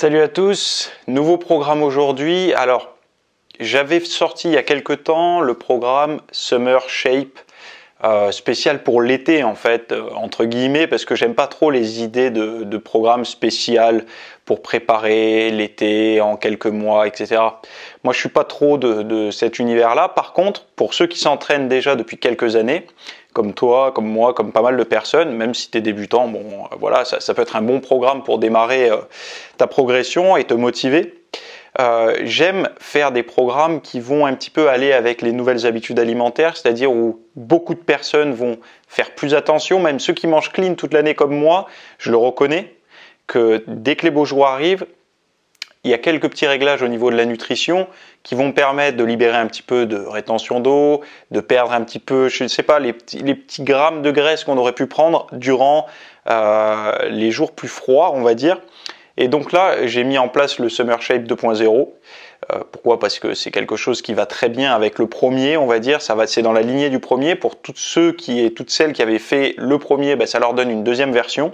Salut à tous, nouveau programme aujourd'hui. Alors, j'avais sorti il y a quelques temps le programme Summer Shape euh, spécial pour l'été en fait euh, entre guillemets parce que j'aime pas trop les idées de, de programmes spécial pour préparer l'été en quelques mois etc moi je suis pas trop de, cet univers là par contre pour ceux qui s'entraînent déjà depuis quelques années comme toi comme moi comme pas mal de personnes même si tu es débutant bon euh, voilà ça, ça, peut être un bon programme pour démarrer ta progression et te motiver euh, j'aime faire des programmes qui vont un petit peu aller avec les nouvelles habitudes alimentaires, c'est-à-dire où beaucoup de personnes vont faire plus attention, même ceux qui mangent clean toute l'année comme moi, je le reconnais, que dès que les beaux jours arrivent, il y a quelques petits réglages au niveau de la nutrition qui vont permettre de libérer un petit peu de rétention d'eau, de perdre un petit peu, je ne sais pas, les petits, grammes de graisse qu'on aurait pu prendre durant euh, les jours plus froids, on va dire. Et donc là, j'ai mis en place le Summer Shape 2.0. Euh, pourquoi Parce que c'est quelque chose qui va très bien avec le premier, on va dire. c'est dans la lignée du premier. Pour toutes ceux qui et toutes celles qui avaient fait le premier, ben, ça leur donne une deuxième version.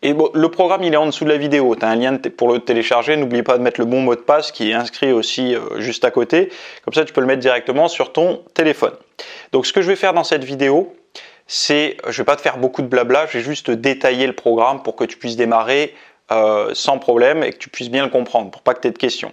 Et bon, le programme, il est en dessous de la vidéo. Tu as un lien pour le télécharger. N'oublie pas de mettre le bon mot de passe qui est inscrit aussi euh, juste à côté. Comme ça, tu peux le mettre directement sur ton téléphone. Donc, ce que je vais faire dans cette vidéo, c'est, je ne vais pas te faire beaucoup de blabla, je vais juste détailler le programme pour que tu puisses démarrer euh, sans problème et que tu puisses bien le comprendre pour pas que tu aies de questions.